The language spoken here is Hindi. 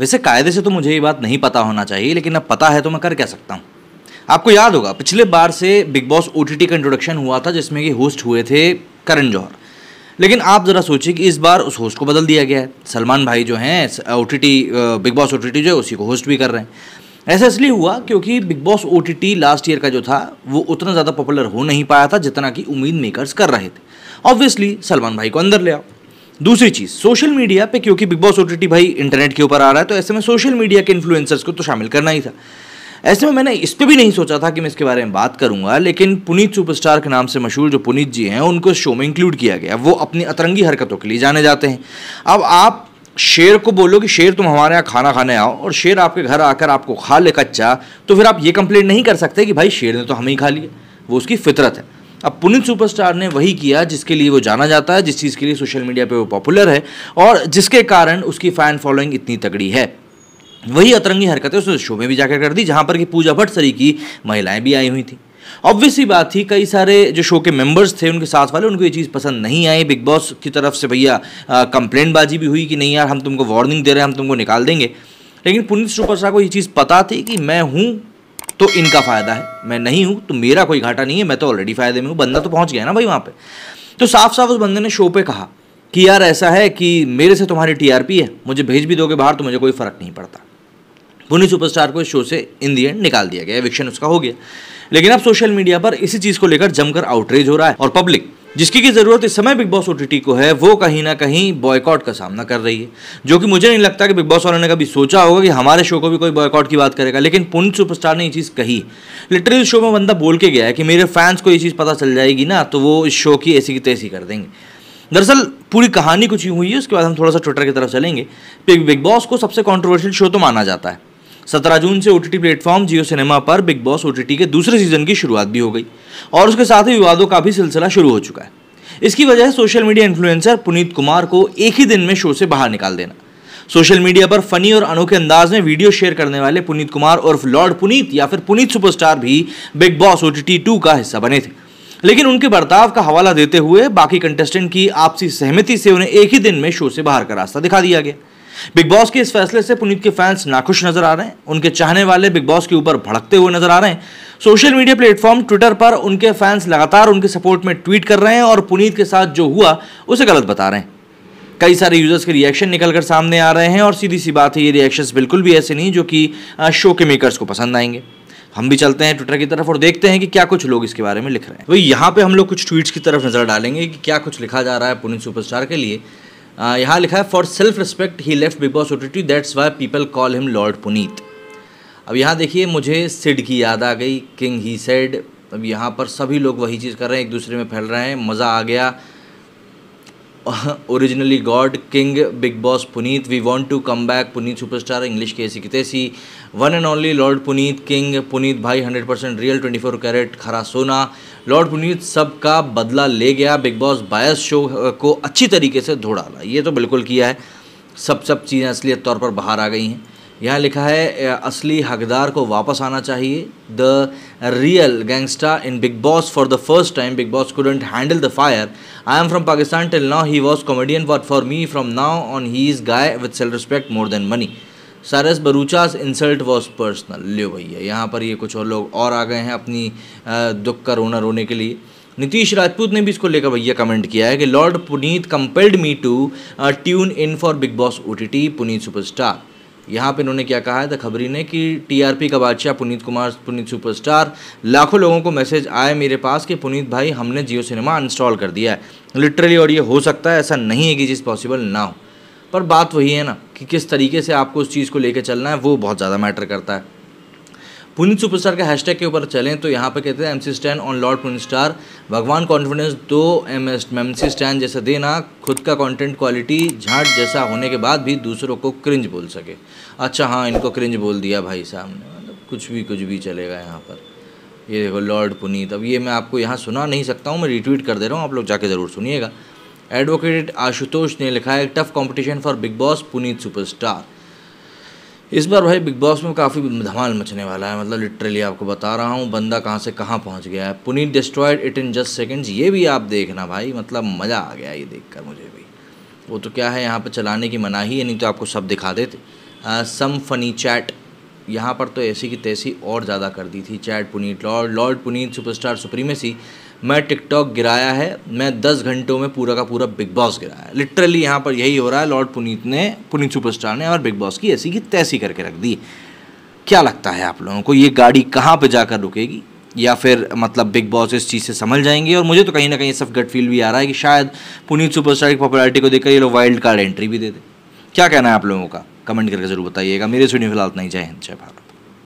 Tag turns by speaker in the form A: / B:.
A: वैसे कायदे से तो मुझे ये बात नहीं पता होना चाहिए लेकिन अब पता है तो मैं कर क्या सकता हूँ आपको याद होगा पिछले बार से बिग बॉस ओ का इंट्रोडक्शन हुआ था जिसमें कि होस्ट हुए थे करण जौहर लेकिन आप ज़रा सोचिए कि इस बार उस होस्ट को बदल दिया गया है सलमान भाई जो हैं ओ बिग बॉस ओ जो है उसी को होस्ट भी कर रहे हैं ऐसा इसलिए हुआ क्योंकि Bigg Boss O last year का जो था वो उतना ज़्यादा पॉपुलर हो नहीं पाया था जितना कि उम्मीद मेकर्स कर रहे थे ऑब्वियसली सलमान भाई को अंदर ले आओ दूसरी चीज सोशल मीडिया पे क्योंकि बिग बॉस ओटीटी भाई इंटरनेट के ऊपर आ रहा है तो ऐसे में सोशल मीडिया के इन्फ्लुएंसर्स को तो शामिल करना ही था ऐसे में मैंने इस पर भी नहीं सोचा था कि मैं इसके बारे में बात करूंगा लेकिन पुनीत सुपरस्टार के नाम से मशहूर जो पुनीत जी हैं उनको इस शो में इंक्लूड किया गया वो अपनी अतरंगी हरकतों के लिए जाने जाते हैं अब आप शेर को बोलो कि शेर तुम हमारे यहाँ खाना खाने आओ और शेर आपके घर आकर आपको खा ले कच्चा तो फिर आप ये कंप्लेंट नहीं कर सकते कि भाई शेर ने तो हमें ही खा लिया वो उसकी फितरत है अब पुनित सुपरस्टार ने वही किया जिसके लिए वो जाना जाता है जिस चीज़ के लिए सोशल मीडिया पे वो पॉपुलर है और जिसके कारण उसकी फ़ैन फॉलोइंग इतनी तगड़ी है वही अतरंगी हरकतें उसने शो में भी जाकर कर दी जहाँ पर कि पूजा भट्ट सरी की महिलाएं भी आई हुई थी ऑब्वियसली बात थी कई सारे जो शो के मेंबर्स थे उनके साथ वाले उनको ये चीज़ पसंद नहीं आई बिग बॉस की तरफ से भैया कंप्लेंट बाजी भी हुई कि नहीं यार हम तुमको वार्निंग दे रहे हैं हम तुमको निकाल देंगे लेकिन पुनित सुपरस्टार को ये चीज़ पता थी कि मैं हूँ तो इनका फ़ायदा है मैं नहीं हूं तो मेरा कोई घाटा नहीं है मैं तो ऑलरेडी फ़ायदे में हूं बंदा तो पहुंच गया ना भाई वहां पर तो साफ साफ उस बंदे ने शो पे कहा कि यार ऐसा है कि मेरे से तुम्हारी टीआरपी है मुझे भेज भी दोगे बाहर तो मुझे कोई फ़र्क नहीं पड़ता पुनी सुपरस्टार को इस शो से इन दी एंड निकाल दिया गया एविक्शन उसका हो गया लेकिन अब सोशल मीडिया पर इसी चीज़ को लेकर जमकर आउटरेज हो रहा है और पब्लिक जिसकी की ज़रूरत इस समय बिग बॉस ओ को है वो कहीं ना कहीं बॉयकॉट का सामना कर रही है जो कि मुझे नहीं लगता कि बिग बॉस वालों ने कभी सोचा होगा कि हमारे शो को भी कोई बॉयकॉट की बात करेगा लेकिन पुन सुपरस्टार ने ये चीज़ कही लिटरली शो में बंदा बोल के गया है कि मेरे फैंस को ये चीज़ पता चल जाएगी ना तो वो इस शो की ऐसी की तैसी कर देंगे दरअसल पूरी कहानी कुछ यूँ हुई है उसके बाद हम थोड़ा सा ट्विटर की तरफ चलेंगे बिग बॉस को सबसे कॉन्ट्रोवर्शियल शो तो माना जाता है सत्रह जून से O T platform Jio Cinema पर बिग बॉस ओ के दूसरे सीजन की शुरुआत भी हो गई और उसके साथ ही विवादों का भी सिलसिला शुरू हो चुका है इसकी वजह social media influencer Puneet Kumar को एक ही दिन में शो से बाहर निकाल देना सोशल मीडिया पर फनी और अनोखे अंदाज में वीडियो शेयर करने वाले पुनीत कुमार और लॉर्ड पुनीत या फिर पुनीत सुपरस्टार भी Bigg Boss O T two का हिस्सा बने थे लेकिन उनके बर्ताव का हवाला देते हुए बाकी कंटेस्टेंट की आपसी सहमति से उन्हें एक ही दिन में शो से बाहर का रास्ता दिखा दिया गया बिग बॉस के इस फैसले से पुनीत के फैंस नाखुश नजर आ रहे हैं उनके चाहने वाले बिग बॉस के ऊपर भड़कते हुए नजर आ रहे हैं सोशल मीडिया प्लेटफॉर्म ट्विटर पर उनके फैंस लगातार उनके सपोर्ट में ट्वीट कर रहे हैं और पुनीत के साथ जो हुआ उसे गलत बता रहे हैं कई सारे यूजर्स के रिएक्शन निकल कर सामने आ रहे हैं और सीधी सी बात है ये रिएक्शंस बिल्कुल भी ऐसे नहीं जो कि शो के मेकर्स को पसंद आएंगे हम भी चलते हैं ट्विटर की तरफ और देखते हैं कि क्या कुछ लोग इसके बारे में लिख रहे हैं वही यहाँ पे हम लोग कुछ ट्वीट्स की तरफ नजर डालेंगे कि क्या कुछ लिखा जा रहा है पुनीत सुपरस्टार के लिए Uh, यहाँ लिखा है for self respect he left Bigg Boss O that's why people call him lord Puneet अब यहाँ देखिए मुझे सिड की याद आ गई किंग ही सेड अब यहाँ पर सभी लोग वही चीज़ कर रहे हैं एक दूसरे में फैल रहे हैं मज़ा आ गया originally god king Bigg Boss Puneet we want to come back Puneet superstar English के ऐसी सी one and only lord Puneet king Puneet भाई hundred percent real twenty four carat खरा सोना लॉर्ड पुनीत सबका बदला ले गया बिग बॉस बायस शो को अच्छी तरीके से धो डाला ये तो बिल्कुल किया है सब सब चीज़ें असलियत तौर पर बाहर आ गई हैं यहाँ लिखा है असली हकदार को वापस आना चाहिए the real gangster in Bigg Boss for the first time Bigg Boss couldn't handle the fire I am from Pakistan till now he was comedian but for me from now on he is guy with self respect more than money सारस बरूचास इंसल्ट वॉज पर्सनल लियो भैया यहाँ पर ये कुछ और लोग और आ गए हैं अपनी दुख का रोना रोने के लिए नीतीश राजपूत ने भी इसको लेकर भैया कमेंट किया है कि lord Puneet compelled me to tune in for Bigg Boss O T T Puneet superstar यहाँ पे इन्होंने क्या कहा है द खबरी ने कि टीआरपी का बादशाह पुनीत कुमार पुनीत सुपरस्टार लाखों लोगों को मैसेज आए मेरे पास कि पुनीत भाई हमने जियो सिनेमा अनस्टॉल कर दिया है लिटरली और ये हो सकता है ऐसा नहीं है कि चीज़ पॉसिबल ना हो पर बात वही है ना कि किस तरीके से आपको उस चीज़ को लेकर चलना है वो बहुत ज़्यादा मैटर करता है सुपर सुपरस्टार के हैशटैग के ऊपर चलें तो यहाँ पर कहते हैं M C Stan on lord Puneet star भगवान कॉन्फिडेंस दो M S M C Stan जैसा देना खुद का कंटेंट क्वालिटी झाट जैसा होने के बाद भी दूसरों को क्रिंज बोल सके अच्छा हाँ इनको क्रिंज बोल दिया भाई साहब ने मतलब कुछ भी कुछ भी चलेगा यहाँ पर ये देखो लॉर्ड पुनीत अब ये मैं आपको यहाँ सुना नहीं सकता हूँ मैं रिट्वीट कर दे रहा हूँ आप लोग जाके ज़रूर सुनिएगा एडवोकेट आशुतोष ने लिखा है tough competition for Bigg Boss Puneet superstar इस बार भाई बिग बॉस में काफ़ी धमाल मचने वाला है मतलब लिटरली आपको बता रहा हूँ बंदा कहाँ से कहाँ पहुँच गया है Puneet destroyed it in just seconds ये भी आप देखना भाई मतलब मज़ा आ गया ये देखकर मुझे भी वो तो क्या है यहाँ पर चलाने की मनाही है नहीं तो आपको सब दिखा देते सम फनी चैट यहाँ पर तो ऐसी की तैसी और ज़्यादा कर दी थी chat Puneet lord lord Puneet superstar supremacy मैं टिकटॉक गिराया है मैं दस घंटों में पूरा का पूरा बिग बॉस गिराया है लिटरली यहाँ पर यही हो रहा है लॉर्ड पुनीत ने पुनीत सुपरस्टार ने और बिग बॉस की ऐसी की तैसी करके रख दी क्या लगता है आप लोगों को ये गाड़ी कहाँ पर जाकर रुकेगी या फिर मतलब बिग बॉस इस चीज़ से समझ जाएंगे और मुझे तो कहीं ना कहीं सब गट फील भी आ रहा है कि शायद पुनीत सुपरस्टार की पॉपुलैरिटी को देखकर ये लोग वाइल्ड कार्ड एंट्री भी दे दें क्या कहना है आप लोगों का कमेंट करके जरूर बताइएगा मेरे सुनिए फिलहाल नहीं जय हिंद जय भारत